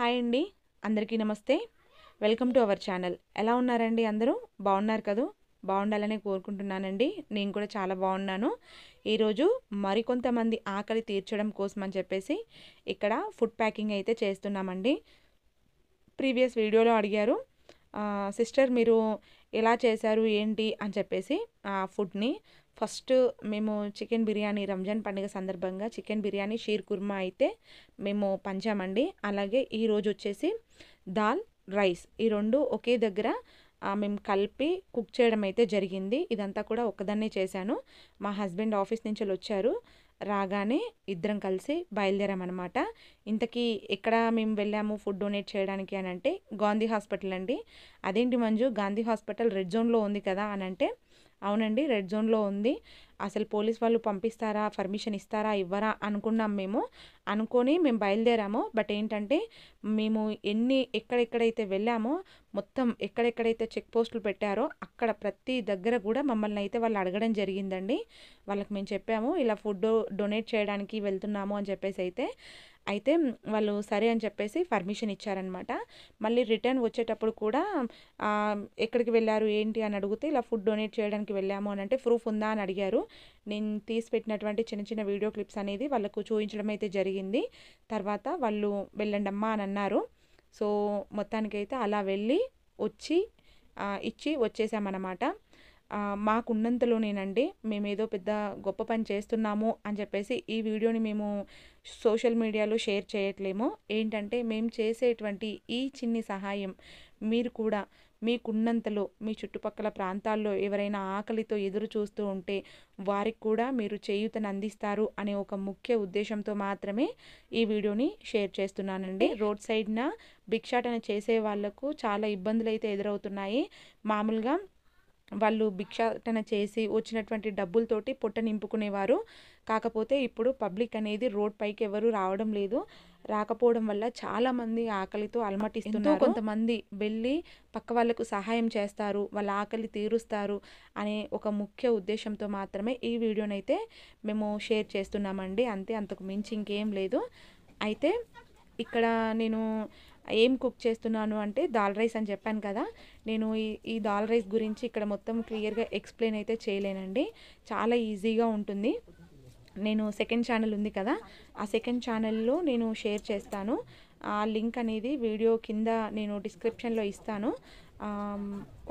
hi అండి అందరికీ నమస్తే వెల్కమ్ టు అవర్ ఛానల్ ఎలా ఉన్నారండి అందరూ బాగున్నారు కదూ బాగుండాలని కోరుకుంటున్నానండి నేను కూడా చాలా బాగున్నాను ఈరోజు మరికొంతమంది ఆకలి తీర్చడం కోసం అని చెప్పేసి ఇక్కడ ఫుడ్ ప్యాకింగ్ అయితే చేస్తున్నామండి ప్రీవియస్ వీడియోలో అడిగారు సిస్టర్ మీరు ఎలా చేశారు ఏంటి అని చెప్పేసి ఆ ఫుడ్ని ఫస్ట్ మేము చికెన్ బిర్యానీ రంజాన్ పండుగ సందర్భంగా చికెన్ బిర్యానీ షీర్ కుర్మా అయితే మేము పంచామండి అలాగే ఈరోజు వచ్చేసి దాల్ రైస్ ఈ రెండు ఒకే దగ్గర మేము కలిపి కుక్ చేయడం అయితే జరిగింది ఇదంతా కూడా ఒక్కదాన్నే చేశాను మా హస్బెండ్ ఆఫీస్ నుంచి వచ్చారు రాగానే ఇద్దరం కలిసి బయలుదేరామన్నమాట ఇంతకీ ఎక్కడ మేము వెళ్ళాము ఫుడ్ డొనేట్ చేయడానికి అని అంటే గాంధీ హాస్పిటల్ అండి అదేంటి మంజు గాంధీ హాస్పిటల్ రెడ్ జోన్లో ఉంది కదా అని అంటే అవునండి రెడ్ జోన్లో ఉంది అసలు పోలీస్ వాళ్ళు పంపిస్తారా పర్మిషన్ ఇస్తారా ఇవ్వరా అనుకున్నాం మేము అనుకొని మేము బయలుదేరాము బట్ ఏంటంటే మేము ఎన్ని ఎక్కడెక్కడైతే వెళ్ళామో మొత్తం ఎక్కడెక్కడైతే చెక్ పోస్టులు పెట్టారో అక్కడ ప్రతి దగ్గర కూడా మమ్మల్ని అయితే వాళ్ళు అడగడం జరిగిందండి వాళ్ళకి మేము చెప్పాము ఇలా ఫుడ్ డొనేట్ చేయడానికి వెళ్తున్నాము అని చెప్పేసి అయితే అయితే వాళ్ళు సరే అని చెప్పేసి పర్మిషన్ ఇచ్చారనమాట మళ్ళీ రిటర్న్ వచ్చేటప్పుడు కూడా ఎక్కడికి వెళ్ళారు ఏంటి అని అడిగితే ఇలా ఫుడ్ డొనేట్ చేయడానికి వెళ్ళాము అని అంటే ప్రూఫ్ ఉందా అని అడిగారు నేను తీసిపెట్టినటువంటి చిన్న చిన్న వీడియో క్లిప్స్ అనేది వాళ్ళకు చూపించడం అయితే జరిగింది తర్వాత వాళ్ళు వెళ్ళండి అమ్మా అని అన్నారు సో మొత్తానికైతే అలా వెళ్ళి వచ్చి ఇచ్చి వచ్చేసామన్నమాట మాకున్నంతలోనేనండి మేమేదో పెద్ద గొప్ప పని చేస్తున్నాము అని చెప్పేసి ఈ వీడియోని మేము సోషల్ మీడియాలో షేర్ చేయట్లేము ఏంటంటే మేము చేసేటువంటి ఈ చిన్ని సహాయం మీరు కూడా మీకున్నంతలో మీ చుట్టుపక్కల ప్రాంతాల్లో ఎవరైనా ఆకలితో ఎదురు చూస్తూ ఉంటే వారికి కూడా మీరు చేయూతను అందిస్తారు అనే ఒక ముఖ్య ఉద్దేశంతో మాత్రమే ఈ వీడియోని షేర్ చేస్తున్నానండి రోడ్ సైడ్న భిక్షాటన చేసే వాళ్లకు చాలా ఇబ్బందులు అయితే ఎదురవుతున్నాయి మామూలుగా వాళ్ళు భిక్షాటన చేసి వచ్చినటువంటి డబ్బులతోటి పొట్ట నింపుకునేవారు కాకపోతే ఇప్పుడు పబ్లిక్ అనేది రోడ్ పైకి ఎవరు రావడం లేదు రాకపోవడం వల్ల చాలామంది ఆకలితో అలమటిస్తున్నారు కొంతమంది వెళ్ళి పక్క వాళ్ళకు సహాయం చేస్తారు వాళ్ళ ఆకలి తీరుస్తారు అనే ఒక ముఖ్య ఉద్దేశంతో మాత్రమే ఈ వీడియోనైతే మేము షేర్ చేస్తున్నామండి అంతే అంతకు మించి ఇంకేం లేదు అయితే ఇక్కడ నేను ఏం కుక్ చేస్తున్నాను అంటే దాల్ రైస్ అని చెప్పాను కదా నేను ఈ ఈ దాల్ రైస్ గురించి ఇక్కడ మొత్తం క్లియర్గా ఎక్స్ప్లెయిన్ అయితే చేయలేనండి చాలా ఈజీగా ఉంటుంది నేను సెకండ్ ఛానల్ ఉంది కదా ఆ సెకండ్ ఛానల్లో నేను షేర్ చేస్తాను ఆ లింక్ అనేది వీడియో కింద నేను డిస్క్రిప్షన్లో ఇస్తాను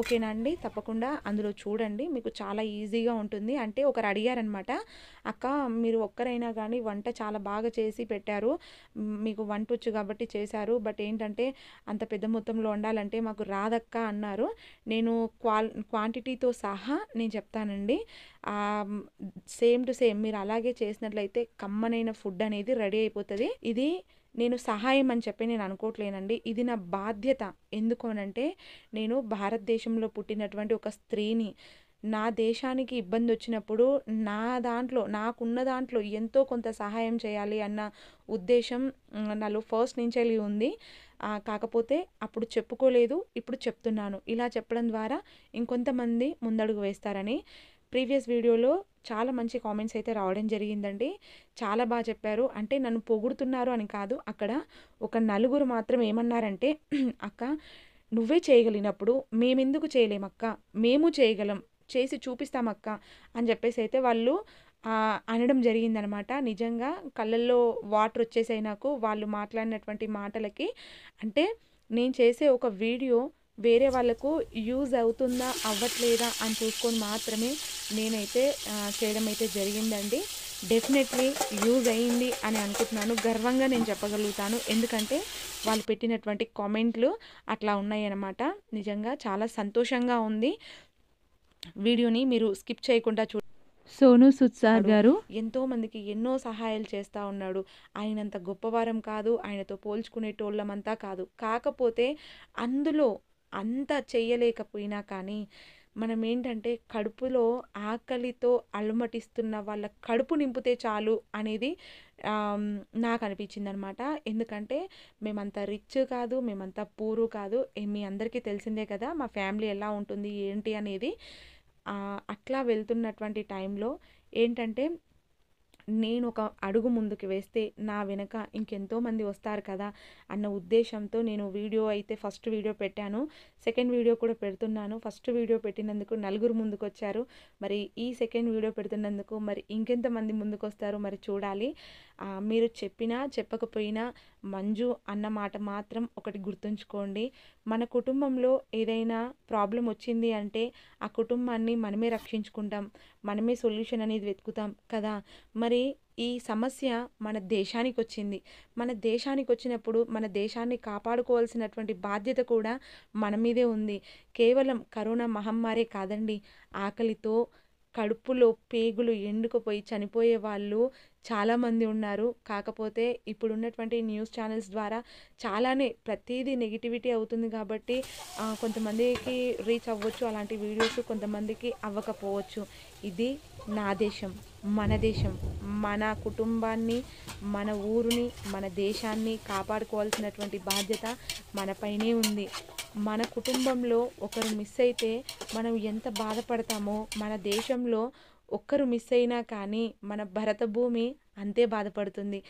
ఓకేనా అండి తప్పకుండా అందులో చూడండి మీకు చాలా ఈజీగా ఉంటుంది అంటే ఒకరు అడిగారనమాట అక్క మీరు ఒక్కరైనా కానీ వంట చాలా బాగా చేసి పెట్టారు మీకు వంట వచ్చు కాబట్టి చేశారు బట్ ఏంటంటే అంత పెద్ద మొత్తంలో వండాలంటే మాకు రాదక్క అన్నారు నేను క్వాల్ క్వాంటిటీతో సహా నేను చెప్తానండి సేమ్ టు సేమ్ మీరు అలాగే చేసినట్లయితే కమ్మనైన ఫుడ్ అనేది రెడీ అయిపోతుంది ఇది నేను సహాయం అని చెప్పి నేను అనుకోవట్లేనండి ఇది నా బాధ్యత ఎందుకు అంటే నేను భారతదేశం దేశంలో పుట్టినటువంటి ఒక స్త్రీని నా దేశానికి ఇబ్బంది వచ్చినప్పుడు నా దాంట్లో నాకున్న దాంట్లో ఎంతో కొంత సహాయం చేయాలి అన్న ఉద్దేశం నాలో ఫస్ట్ నుంచే ఉంది కాకపోతే అప్పుడు చెప్పుకోలేదు ఇప్పుడు చెప్తున్నాను ఇలా చెప్పడం ద్వారా ఇంకొంతమంది ముందడుగు వేస్తారని ప్రీవియస్ వీడియోలో చాలా మంచి కామెంట్స్ అయితే రావడం జరిగిందండి చాలా బాగా చెప్పారు అంటే నన్ను పొగుడుతున్నారు అని కాదు అక్కడ ఒక నలుగురు మాత్రం ఏమన్నారంటే అక్క నువ్వే చేయగలిగినప్పుడు మేమెందుకు చేయలేమక్క మేము చేయగలం చేసి చూపిస్తామక్క అని చెప్పేసి అయితే వాళ్ళు అనడం జరిగిందనమాట నిజంగా కళ్ళల్లో వాటర్ వచ్చేసాయి నాకు వాళ్ళు మాట్లాడినటువంటి మాటలకి అంటే నేను చేసే ఒక వీడియో వేరే వాళ్ళకు యూజ్ అవుతుందా అవ్వట్లేదా అని చూసుకొని మాత్రమే నేనైతే చేయడం అయితే జరిగిందండి డెఫినెట్లీ యూజ్ అయ్యింది అని అనుకుంటున్నాను గర్వంగా నేను చెప్పగలుగుతాను ఎందుకంటే వాళ్ళు పెట్టినటువంటి కామెంట్లు అట్లా ఉన్నాయన్నమాట నిజంగా చాలా సంతోషంగా ఉంది వీడియోని మీరు స్కిప్ చేయకుండా చూ సోను సుత్ సార్ గారు ఎంతో మందికి ఎన్నో సహాయాలు చేస్తూ ఉన్నాడు ఆయనంత గొప్పవారం కాదు ఆయనతో పోల్చుకునేటోళ్ళమంతా కాదు కాకపోతే అందులో అంత చేయలేకపోయినా కానీ మనం ఏంటంటే కడుపులో ఆకలితో అలమటిస్తున్న వాళ్ళ కడుపు నింపితే చాలు అనేది నాకు అనిపించింది అనమాట ఎందుకంటే మేమంత రిచ్ కాదు మేమంత పూరు కాదు మీ అందరికీ తెలిసిందే కదా మా ఫ్యామిలీ ఎలా ఉంటుంది ఏంటి అనేది అట్లా వెళ్తున్నటువంటి టైంలో ఏంటంటే నేను ఒక అడుగు ముందుకు వేస్తే నా వెనక ఇంకెంతో మంది వస్తారు కదా అన్న ఉద్దేశంతో నేను వీడియో అయితే ఫస్ట్ వీడియో పెట్టాను సెకండ్ వీడియో కూడా పెడుతున్నాను ఫస్ట్ వీడియో పెట్టినందుకు నలుగురు ముందుకు వచ్చారు మరి ఈ సెకండ్ వీడియో పెడుతున్నందుకు మరి ఇంకెంతమంది ముందుకు వస్తారు మరి చూడాలి మీరు చెప్పినా చెప్పకపోయినా మంజు అన్న మాట మాత్రం ఒకటి గుర్తుంచుకోండి మన కుటుంబంలో ఏదైనా ప్రాబ్లం వచ్చింది అంటే ఆ కుటుంబాన్ని మనమే రక్షించుకుంటాం మనమే సొల్యూషన్ అనేది వెతుకుతాం కదా మరి ఈ సమస్య మన దేశానికి వచ్చింది మన దేశానికి వచ్చినప్పుడు మన దేశాన్ని కాపాడుకోవాల్సినటువంటి బాధ్యత కూడా మన మీదే ఉంది కేవలం కరోనా మహమ్మారే కాదండి ఆకలితో కడుపులో పేగులు ఎండుకుపోయి చనిపోయే వాళ్ళు చాలామంది ఉన్నారు కాకపోతే ఇప్పుడు ఉన్నటువంటి న్యూస్ ఛానల్స్ ద్వారా చాలానే ప్రతిదీ నెగిటివిటీ అవుతుంది కాబట్టి కొంతమందికి రీచ్ అవ్వచ్చు అలాంటి వీడియోస్ కొంతమందికి అవ్వకపోవచ్చు ఇది నా దేశం మన దేశం మన కుటుంబాన్ని మన ఊరిని మన దేశాన్ని కాపాడుకోవాల్సినటువంటి బాధ్యత మనపైనే ఉంది మన కుటుంబంలో ఒకరు మిస్ అయితే మనం ఎంత బాధపడతామో మన దేశంలో ఒక్కరు మిస్ అయినా కానీ మన భరత భూమి అంతే బాధపడుతుంది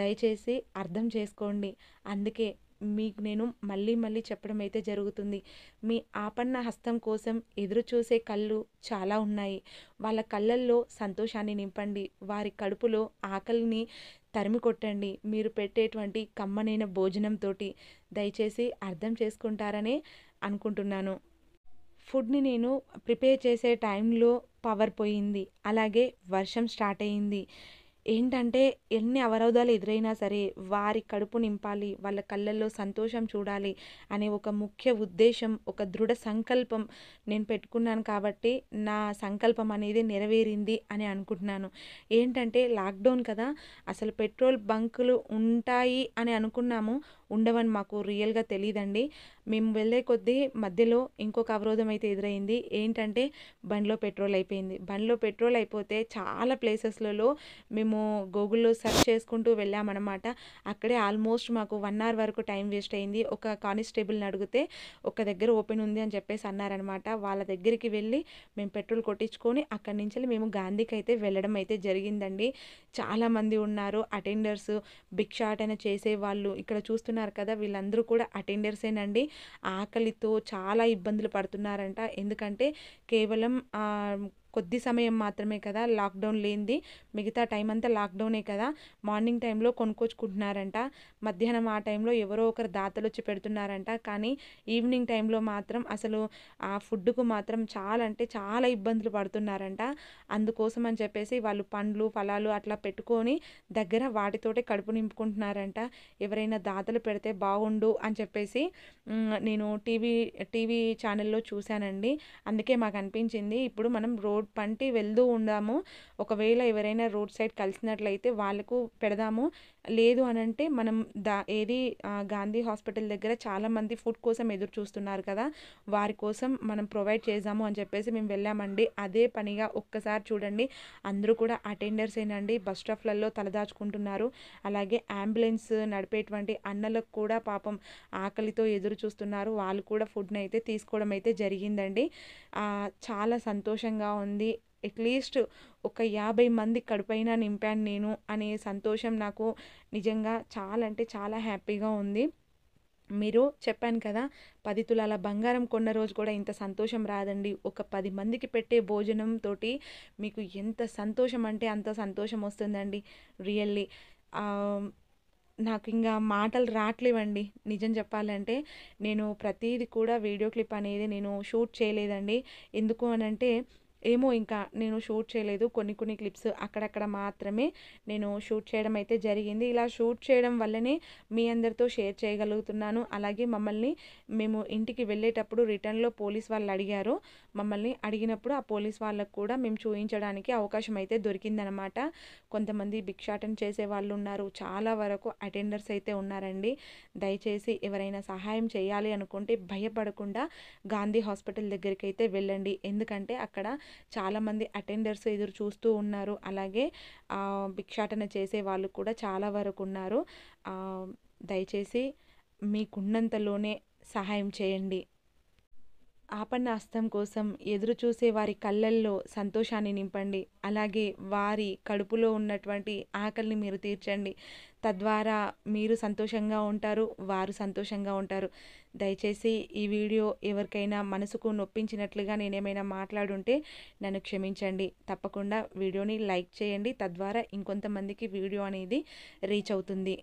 దయచేసి అర్థం చేసుకోండి అందుకే మీకు నేను మళ్ళీ మళ్ళీ చెప్పడం అయితే జరుగుతుంది మీ ఆపన్న హస్తం కోసం ఎదురు చూసే కళ్ళు చాలా ఉన్నాయి వాళ్ళ కళ్ళల్లో సంతోషాన్ని నింపండి వారి కడుపులో ఆకలిని తరిమి కొట్టండి మీరు పెట్టేటువంటి కమ్మనైన భోజనంతో దయచేసి అర్థం చేసుకుంటారని అనుకుంటున్నాను ఫుడ్ని నేను ప్రిపేర్ చేసే టైంలో పవర్ పోయింది అలాగే వర్షం స్టార్ట్ అయింది ఏంటంటే ఎన్ని అవరోధాలు ఎదురైనా సరే వారి కడుపు నింపాలి వాళ్ళ కళ్ళల్లో సంతోషం చూడాలి అనే ఒక ముఖ్య ఉద్దేశం ఒక దృఢ సంకల్పం నేను పెట్టుకున్నాను కాబట్టి నా సంకల్పం అనేది నెరవేరింది అని అనుకుంటున్నాను ఏంటంటే లాక్డౌన్ కదా అసలు పెట్రోల్ బంకులు ఉంటాయి అని అనుకున్నాము ఉండవని మాకు రియల్గా తెలియదండి మేము వెళ్ళే కొద్దీ మధ్యలో ఇంకొక అవరోధం అయితే ఎదురైంది ఏంటంటే బండిలో పెట్రోల్ అయిపోయింది బండిలో పెట్రోల్ అయిపోతే చాలా ప్లేసెస్లలో మేము గూగుల్లో సెర్చ్ చేసుకుంటూ వెళ్ళామన్నమాట అక్కడే ఆల్మోస్ట్ మాకు వన్ అవర్ వరకు టైం వేస్ట్ అయింది ఒక కానిస్టేబుల్ని అడిగితే ఒక దగ్గర ఓపెన్ ఉంది అని చెప్పేసి అన్నారనమాట వాళ్ళ దగ్గరికి వెళ్ళి మేము పెట్రోల్ కొట్టించుకొని అక్కడి నుంచి మేము గాంధీకి అయితే వెళ్ళడం అయితే జరిగిందండి చాలామంది ఉన్నారు అటెండర్స్ షాట్ చేసే వాళ్ళు ఇక్కడ చూస్తున్న చెప్తున్నారు కదా వీళ్ళందరూ కూడా అటెండర్సేనండి ఆకలితో చాలా ఇబ్బందులు పడుతున్నారంట ఎందుకంటే కేవలం కొద్ది సమయం మాత్రమే కదా లాక్డౌన్ లేనిది మిగతా టైం అంతా లాక్డౌనే కదా మార్నింగ్ టైంలో కొనుక్కొచ్చుకుంటున్నారంట మధ్యాహ్నం ఆ టైంలో ఎవరో ఒకరు దాతలు వచ్చి పెడుతున్నారంట కానీ ఈవినింగ్ టైంలో మాత్రం అసలు ఆ ఫుడ్కు మాత్రం చాలా అంటే చాలా ఇబ్బందులు పడుతున్నారంట అందుకోసం అని చెప్పేసి వాళ్ళు పండ్లు ఫలాలు అట్లా పెట్టుకొని దగ్గర వాటితోటే కడుపు నింపుకుంటున్నారంట ఎవరైనా దాతలు పెడితే బాగుండు అని చెప్పేసి నేను టీవీ టీవీ ఛానల్లో చూశానండి అందుకే మాకు అనిపించింది ఇప్పుడు మనం రోడ్ పంటి వెళ్తూ ఉందాము ఒకవేళ ఎవరైనా రోడ్ సైడ్ కలిసినట్లయితే వాళ్ళకు పెడదాము లేదు అని అంటే మనం దా ఏది గాంధీ హాస్పిటల్ దగ్గర చాలామంది ఫుడ్ కోసం ఎదురు చూస్తున్నారు కదా వారి కోసం మనం ప్రొవైడ్ చేసాము అని చెప్పేసి మేము వెళ్ళామండి అదే పనిగా ఒక్కసారి చూడండి అందరూ కూడా అటెండర్స్ ఏనండి బస్ స్టాప్లలో తలదాచుకుంటున్నారు అలాగే అంబులెన్స్ నడిపేటువంటి అన్నలకు కూడా పాపం ఆకలితో ఎదురు చూస్తున్నారు వాళ్ళు కూడా ఫుడ్ని అయితే తీసుకోవడం అయితే జరిగిందండి చాలా సంతోషంగా ఉంది అట్లీస్ట్ ఒక యాభై మంది కడుపైన నింపాను నేను అనే సంతోషం నాకు నిజంగా చాలా అంటే చాలా హ్యాపీగా ఉంది మీరు చెప్పాను కదా పది తులాల బంగారం కొన్న రోజు కూడా ఇంత సంతోషం రాదండి ఒక పది మందికి పెట్టే భోజనంతో మీకు ఎంత సంతోషం అంటే అంత సంతోషం వస్తుందండి రియల్లీ నాకు ఇంకా మాటలు రావట్లేవండి నిజం చెప్పాలంటే నేను ప్రతిదీ కూడా వీడియో క్లిప్ అనేది నేను షూట్ చేయలేదండి ఎందుకు అనంటే ఏమో ఇంకా నేను షూట్ చేయలేదు కొన్ని కొన్ని క్లిప్స్ అక్కడక్కడ మాత్రమే నేను షూట్ చేయడం అయితే జరిగింది ఇలా షూట్ చేయడం వల్లనే మీ అందరితో షేర్ చేయగలుగుతున్నాను అలాగే మమ్మల్ని మేము ఇంటికి వెళ్ళేటప్పుడు రిటర్న్లో పోలీస్ వాళ్ళు అడిగారు మమ్మల్ని అడిగినప్పుడు ఆ పోలీస్ వాళ్ళకు కూడా మేము చూపించడానికి అవకాశం అయితే దొరికిందనమాట కొంతమంది భిక్షాటన చేసే వాళ్ళు ఉన్నారు చాలా వరకు అటెండర్స్ అయితే ఉన్నారండి దయచేసి ఎవరైనా సహాయం చేయాలి అనుకుంటే భయపడకుండా గాంధీ హాస్పిటల్ దగ్గరికి అయితే వెళ్ళండి ఎందుకంటే అక్కడ చాలామంది అటెండర్స్ ఎదురు చూస్తూ ఉన్నారు అలాగే భిక్షాటన చేసే వాళ్ళు కూడా చాలా వరకు ఉన్నారు దయచేసి మీకున్నంతలోనే సహాయం చేయండి ఆపన్నాస్తం కోసం ఎదురు చూసే వారి కళ్ళల్లో సంతోషాన్ని నింపండి అలాగే వారి కడుపులో ఉన్నటువంటి ఆకలిని మీరు తీర్చండి తద్వారా మీరు సంతోషంగా ఉంటారు వారు సంతోషంగా ఉంటారు దయచేసి ఈ వీడియో ఎవరికైనా మనసుకు నొప్పించినట్లుగా నేనేమైనా మాట్లాడుంటే నన్ను క్షమించండి తప్పకుండా వీడియోని లైక్ చేయండి తద్వారా ఇంకొంతమందికి వీడియో అనేది రీచ్ అవుతుంది